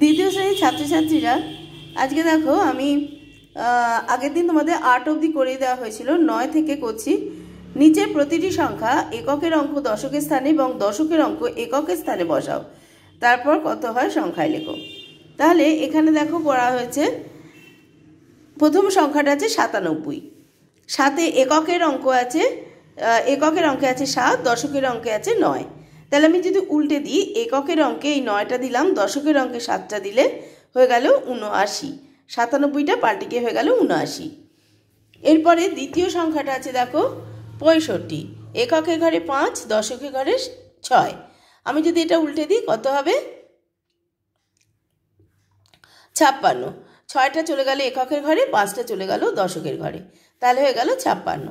দ্বিতীয় শ্রেণীর ছাত্রছাত্রীরা আজকে দেখো আমি আগের দিন তোমাদের আট অবধি করিয়ে দেওয়া হয়েছিল নয় থেকে করছি নিচের প্রতিটি সংখ্যা এককের অঙ্ক দশকের স্থানে এবং দশকের অঙ্ক এককের স্থানে বসাও তারপর কত হয় সংখ্যায় লেখো তাহলে এখানে দেখো পড়া হয়েছে প্রথম সংখ্যাটা আছে সাতানব্বই সাথে এককের অঙ্ক আছে এককের অঙ্কে আছে সাত দশকের অঙ্কে আছে নয় তাহলে আমি যদি উল্টে দিই এককের অঙ্কে এই নয়টা দিলাম দশকের অঙ্কে সাতটা দিলে হয়ে গেল উনআশি সাতানব্বইটা পাল্টে গিয়ে হয়ে গেল উনআশি এরপরে দ্বিতীয় সংখ্যাটা আছে দেখো পঁয়ষট্টি এককের ঘরে পাঁচ দশকের ঘরে ছয় আমি যদি এটা উল্টে দিই কত হবে ছাপ্পান্ন ছয়টা চলে গেল এককের ঘরে পাঁচটা চলে গেল দশকের ঘরে তাহলে হয়ে গেল ছাপ্পান্ন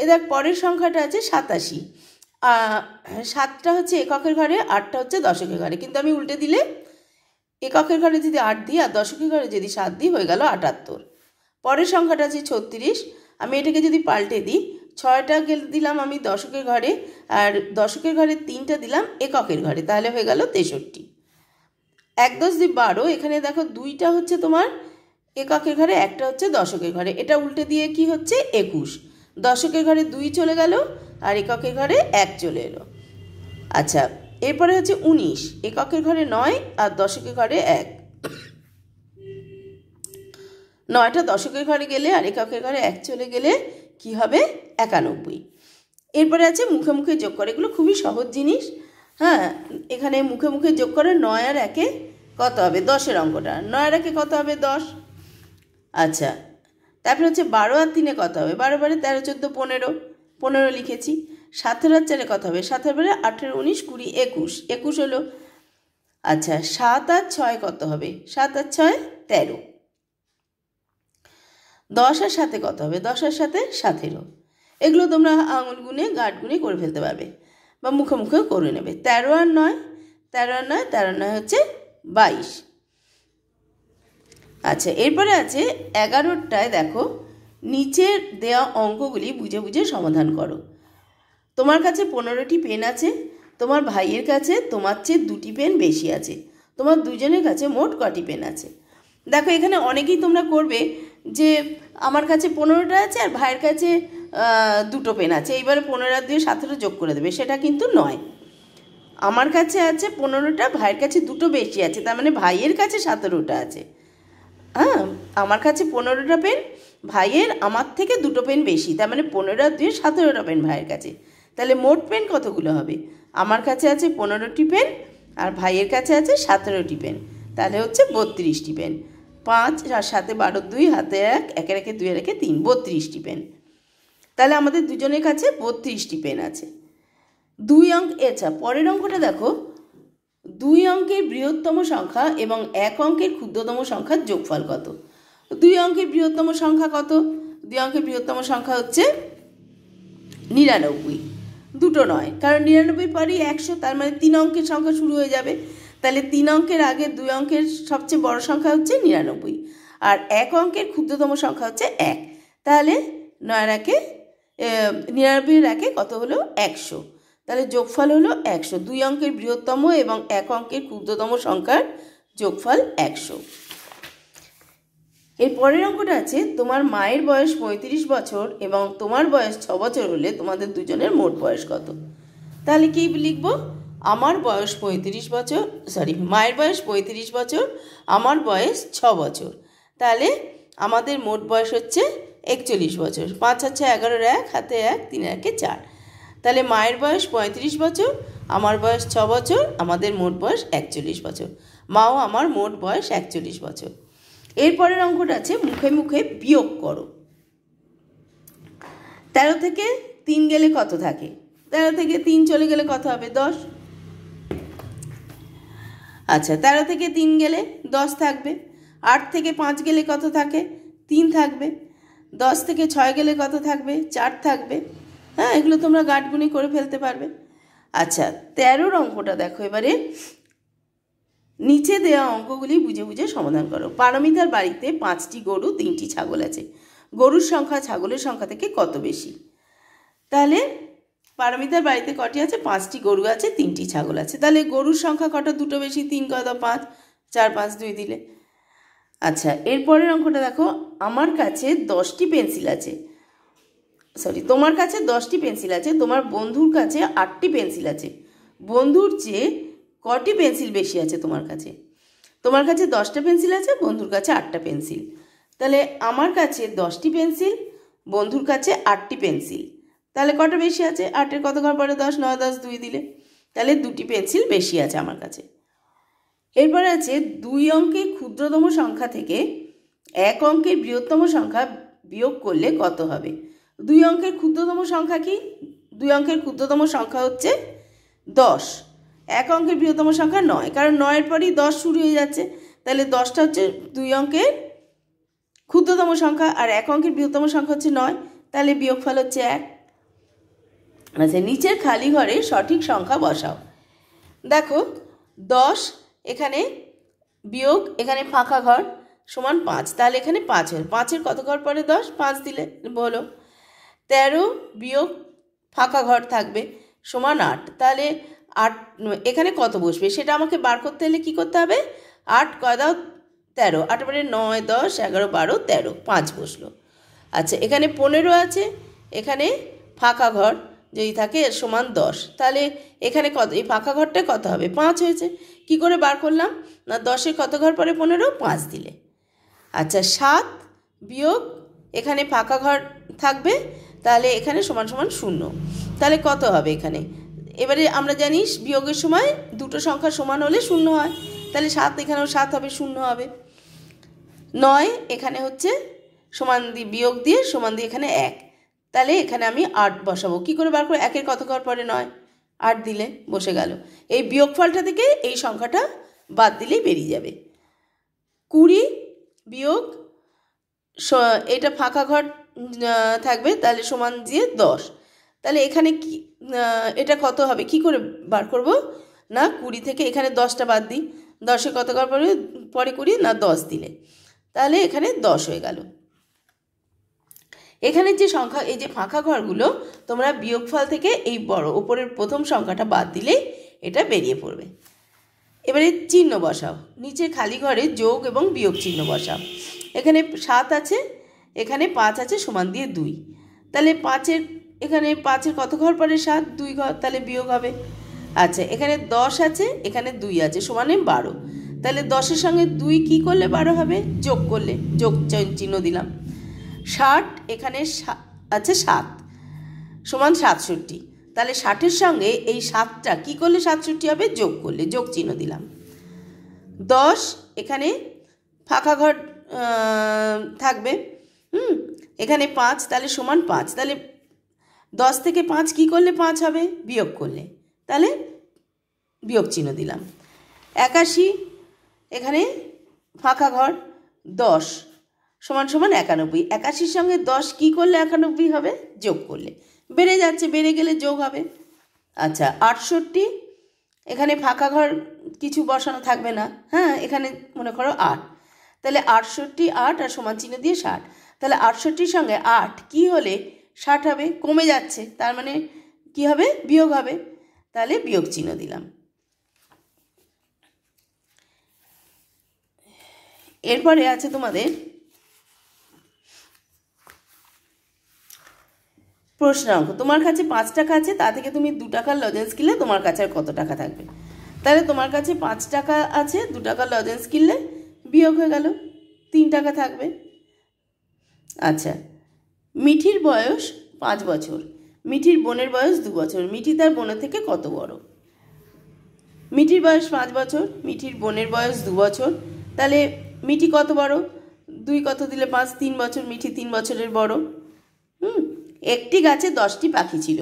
এ দেখ পরের সংখ্যাটা আছে সাতাশি সাতটা হচ্ছে এককের ঘরে আটটা হচ্ছে দশকের ঘরে কিন্তু আমি উল্টে দিলে এককের ঘরে যদি আট দিই আর দশকের ঘরে যদি সাত দিই হয়ে গেল আটাত্তর পরের সংখ্যাটা আছে ছত্রিশ আমি এটাকে যদি পাল্টে দিই ছয়টা দিলাম আমি দশকের ঘরে আর দশকের ঘরে তিনটা দিলাম এককের ঘরে তাহলে হয়ে গেল তেষট্টি এক দশ দিয়ে বারো এখানে দেখো দুইটা হচ্ছে তোমার এককের ঘরে একটা হচ্ছে দশকের ঘরে এটা উল্টে দিয়ে কি হচ্ছে একুশ দশকের ঘরে দুই চলে গেল আর এককের ঘরে এক চলে এলো আচ্ছা এরপরে হচ্ছে উনিশ এককের ঘরে নয় আর দশকের ঘরে এক নয়টা দশকের ঘরে গেলে আর এককের ঘরে এক চলে গেলে কি হবে একানব্বই এরপরে আছে মুখে মুখে যোগ করে এগুলো খুবই সহজ জিনিস হ্যাঁ এখানে মুখে মুখে যোগ করে নয় আর একে কত হবে দশের অঙ্কটা নয় আর একে কত হবে দশ আচ্ছা তারপরে হচ্ছে বারো আর তিনে কত হবে বারো বারে তেরো চোদ্দো পনেরো পনেরো লিখেছি সাতের আর চারে কত হবে সাতের বেড়ে আঠেরো উনিশ কুড়ি একুশ একুশ হলো আচ্ছা সাত আর ছয় কত হবে সাত আর ছয় তেরো দশ আর সাথে কত হবে দশ আর সাথে সাতেরো এগুলো তোমরা আঙুল গুনে গাঁট গুনে করে ফেলতে পারবে বা মুখে মুখে করে নেবে তেরো আর নয় তেরো আর নয় তেরো নয় হচ্ছে বাইশ আচ্ছা এরপরে আছে এগারোটায় দেখো নিচের দেওয়া অঙ্কগুলি বুঝে বুঝে সমাধান করো তোমার কাছে পনেরোটি পেন আছে তোমার ভাইয়ের কাছে তোমার চেয়ে দুটি পেন বেশি আছে তোমার দুজনের কাছে মোট কটি পেন আছে দেখো এখানে অনেকেই তোমরা করবে যে আমার কাছে পনেরোটা আছে আর ভাইয়ের কাছে দুটো পেন আছে এইবারে পনেরো আর দুয়ে যোগ করে দেবে সেটা কিন্তু নয় আমার কাছে আছে পনেরোটা ভাইয়ের কাছে দুটো বেশি আছে তার মানে ভাইয়ের কাছে সতেরোটা আছে হ্যাঁ আমার কাছে পনেরোটা পেন ভাইয়ের আমার থেকে দুটো পেন বেশি তার মানে পনেরো আর দুয়ে সতেরোটা পেন ভাইয়ের কাছে তাহলে মোট পেন কতগুলো হবে আমার কাছে আছে পনেরোটি পেন আর ভাইয়ের কাছে আছে সতেরোটি পেন তাহলে হচ্ছে বত্রিশটি পেন পাঁচ আর সাথে বারো দুই হাতে এক একে রেখে দুই রেখে তিন বত্রিশটি পেন তাহলে আমাদের দুজনের কাছে বত্রিশটি পেন আছে দুই অঙ্ক এছা পরের অঙ্কটা দেখো দুই অঙ্কের বৃহত্তম সংখ্যা এবং এক অঙ্কের ক্ষুদ্রতম সংখ্যার যোগফল কত দুই অঙ্কের বৃহত্তম সংখ্যা কত দুই অঙ্কের বৃহত্তম সংখ্যা হচ্ছে নিরানব্বই দুটো নয় কারণ নিরানব্বই পরই একশো তার মানে তিন অঙ্কের সংখ্যা শুরু হয়ে যাবে তাহলে তিন অঙ্কের আগে দুই অঙ্কের সবচেয়ে বড় সংখ্যা হচ্ছে নিরানব্বই আর এক অঙ্কের ক্ষুদ্রতম সংখ্যা হচ্ছে এক তাহলে নয় রাখে নিরানব্বই রাখে কত হলো একশো তাহলে যোগফল হলো একশো দুই অঙ্কের বৃহত্তম এবং এক অঙ্কের ক্ষুদ্রতম সংখ্যার যোগফল একশো এর পরের অঙ্কটা আছে তোমার মায়ের বয়স পঁয়ত্রিশ বছর এবং তোমার বয়স ছ বছর হলে তোমাদের দুজনের মোট বয়স কত তাহলে কি লিখব আমার বয়স পঁয়ত্রিশ বছর সরি মায়ের বয়স পঁয়ত্রিশ বছর আমার বয়স ছ বছর তাহলে আমাদের মোট বয়স হচ্ছে একচল্লিশ বছর পাঁচ হচ্ছে এগারোর এক হাতে এক তিন একে চার তাহলে মায়ের বয়স পঁয়ত্রিশ বছর আমার বয়স ছ বছর আমাদের মোট বয়স একচল্লিশ বছর মাও আমার মোট বয়স একচল্লিশ বছর এরপরের অঙ্কটা আছে মুখে মুখে বিয়োগ করো তেরো থেকে তিন গেলে কত থাকে তেরো থেকে তিন চলে গেলে কত হবে দশ আচ্ছা তেরো থেকে তিন গেলে দশ থাকবে আট থেকে পাঁচ গেলে কত থাকে তিন থাকবে দশ থেকে ছয় গেলে কত থাকবে চার থাকবে হ্যাঁ এগুলো তোমরা গাঠগুনি করে ফেলতে পারবে আচ্ছা তেরোর অঙ্কটা দেখো এবারে নিচে দেওয়া অঙ্কগুলি বুঝে বুঝে সমাধান করো পারমিতার বাড়িতে পাঁচটি গরু তিনটি ছাগল আছে গরুর সংখ্যা ছাগলের সংখ্যা থেকে কত বেশি তাহলে পারমিতার বাড়িতে কটি আছে পাঁচটি গরু আছে তিনটি ছাগল আছে তাহলে গরুর সংখ্যা কটা দুটো বেশি তিন কত পাঁচ চার পাঁচ দুই দিলে আচ্ছা এরপরের অঙ্কটা দেখো আমার কাছে দশটি পেন্সিল আছে সরি তোমার কাছে দশটি পেন্সিল আছে তোমার বন্ধুর কাছে আটটি পেন্সিল আছে বন্ধুর চেয়ে কটি পেন্সিল বেশি আছে তোমার কাছে তোমার কাছে দশটা পেন্সিল আছে বন্ধুর কাছে আটটা পেন্সিল তাহলে আমার কাছে দশটি পেন্সিল বন্ধুর কাছে আটটি পেন্সিল তাহলে কটা বেশি আছে আটের কত ঘর পরে দশ নয় দশ দুই দিলে তাহলে দুটি পেন্সিল বেশি আছে আমার কাছে এরপরে আছে দুই অঙ্কের ক্ষুদ্রতম সংখ্যা থেকে এক অঙ্কের বৃহত্তম সংখ্যা বিয়োগ করলে কত হবে দুই অঙ্কের ক্ষুদ্রতম সংখ্যা কি দুই অঙ্কের ক্ষুদ্রতম সংখ্যা হচ্ছে দশ এক অঙ্কের বৃহত্তম সংখ্যা নয় কারণ নয়ের পরই দশ শুরু হয়ে যাচ্ছে তাহলে দশটা হচ্ছে দুই অঙ্কের ক্ষুদ্রতম সংখ্যা আর এক অঙ্কের বৃহত্তম সংখ্যা হচ্ছে নয় তাহলে বিয়োগফল হচ্ছে এক আচ্ছা নিচের খালি ঘরে সঠিক সংখ্যা বসাও দেখো দশ এখানে বিয়োগ এখানে ফাঁকা ঘর সমান পাঁচ তাহলে এখানে পাঁচ হল পাঁচের কত ঘর পরে দশ পাঁচ দিলে বলো তেরো বিয়োগ ফাঁকা ঘর থাকবে সমান আট তাহলে আট এখানে কত বসবে সেটা আমাকে বার করতে হলে কী করতে হবে আট কয়দাও তেরো আট মানে নয় দশ এগারো বারো তেরো পাঁচ বসলো আচ্ছা এখানে পনেরো আছে এখানে ফাঁকা ঘর যদি থাকে সমান দশ তাহলে এখানে কত এই ফাঁকা ঘরটায় কত হবে পাঁচ হয়েছে কি করে বার করলাম না দশের কত ঘর পরে পনেরো পাঁচ দিলে আচ্ছা সাত বিয়োগ এখানে ফাঁকা ঘর থাকবে তাহলে এখানে সমান সমান শূন্য তাহলে কত হবে এখানে এবারে আমরা জানি বিয়োগের সময় দুটো সংখ্যা সমান হলে শূন্য হয় তাহলে সাত এখানেও সাত হবে শূন্য হবে নয় এখানে হচ্ছে সমান দিয়ে বিয়োগ দিয়ে সমান দিয়ে এখানে এক তাহলে এখানে আমি আট বসাবো কি করে বার করে একের কথা কর পরে নয় আট দিলে বসে গেল এই বিয়োগ ফলটা থেকে এই সংখ্যাটা বাদ দিলেই বেরিয়ে যাবে কুড়ি বিয়োগ এটা ফাঁকা ঘর থাকবে তাহলে সমান দিয়ে দশ তাহলে এখানে কি এটা কত হবে কি করে বার করব না কুড়ি থেকে এখানে দশটা বাদ দিই দশে কত করার পরে পরে কুড়ি না দশ দিলে তাহলে এখানে দশ হয়ে গেল এখানে যে সংখ্যা এই যে ফাঁকা ঘরগুলো তোমরা বিয়োগফল থেকে এই বড় উপরের প্রথম সংখ্যাটা বাদ দিলেই এটা বেরিয়ে পড়বে এবারে চিহ্ন বসাও নিচে খালি ঘরে যোগ এবং বিয়োগ চিহ্ন বসাও এখানে সাত আছে এখানে পাঁচ আছে সমান দিয়ে দুই তাহলে পাঁচের এখানে পাঁচের কত ঘর পরে সাত দুই ঘর তাহলে বিয়োগ হবে আচ্ছা এখানে দশ আছে এখানে দুই আছে সমানে বারো তাহলে দশের সঙ্গে দুই কি করলে বারো হবে যোগ করলে যোগ চিহ্ন দিলাম ষাট এখানে আছে সাত সমান সাতষট্টি তাহলে ষাটের সঙ্গে এই সাতটা কি করলে সাতষট্টি হবে যোগ করলে যোগ চিহ্ন দিলাম দশ এখানে ফাঁকা ঘর থাকবে হুম এখানে পাঁচ তাহলে সমান পাঁচ তাহলে দশ থেকে পাঁচ কি করলে পাঁচ হবে বিয়োগ করলে তাহলে বিয়োগ চিহ্ন দিলাম একাশি এখানে ফাঁকা ঘর দশ সমান সমান একানব্বই একাশির সঙ্গে দশ কি করলে একানব্বই হবে যোগ করলে বেড়ে যাচ্ছে বেড়ে গেলে যোগ হবে আচ্ছা আটষট্টি এখানে ফাঁকা ঘর কিছু বসানো থাকবে না হ্যাঁ এখানে মনে করো আট তাহলে আটষট্টি আট আর সমান চিহ্ন দিয়ে ষাট তাহলে আটষট্টির সঙ্গে আট কি হলে ষাট হবে কমে যাচ্ছে তার মানে কি হবে বিয়োগ হবে তাহলে বিয়োগ চিহ্ন দিলাম এরপরে আছে তোমাদের প্রশ্ন অঙ্ক তোমার কাছে পাঁচ টাকা আছে তা থেকে তুমি দু টাকার লজেন্স কিনলে তোমার কাছে আর কত টাকা থাকবে তাহলে তোমার কাছে পাঁচ টাকা আছে দু টাকার লজেন্স কিনলে বিয়োগ হয়ে গেল তিন টাকা থাকবে আচ্ছা মিঠির বয়স পাঁচ বছর মিঠির বোনের বয়স দু বছর মিঠি তার বোনের থেকে কত বড় মিঠির বয়স পাঁচ বছর মিঠির বোনের বয়স দু বছর তাহলে মিঠি কত বড় দুই কত দিলে পাঁচ তিন বছর মিঠি তিন বছরের বড় হুম একটি গাছে দশটি পাখি ছিল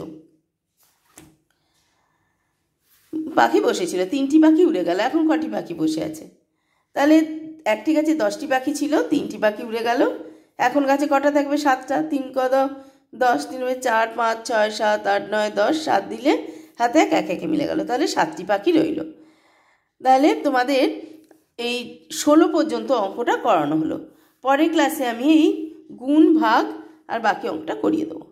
পাখি বসেছিল তিনটি পাখি উড়ে গেল এখন কটি পাখি বসে আছে তাহলে একটি গাছে দশটি পাখি ছিল তিনটি পাখি উড়ে গেল এখন গাছে কটা থাকবে সাতটা তিন কত দশ তিন চার পাঁচ ছয় সাত আট নয় দশ সাত দিলে হাতে এক এক একে মিলে গেল তাহলে সাতটি পাখি রইল তাহলে তোমাদের এই ষোলো পর্যন্ত অঙ্কটা করানো হলো পরের ক্লাসে আমি এই গুণ ভাগ আর বাকি অঙ্কটা করিয়ে দেবো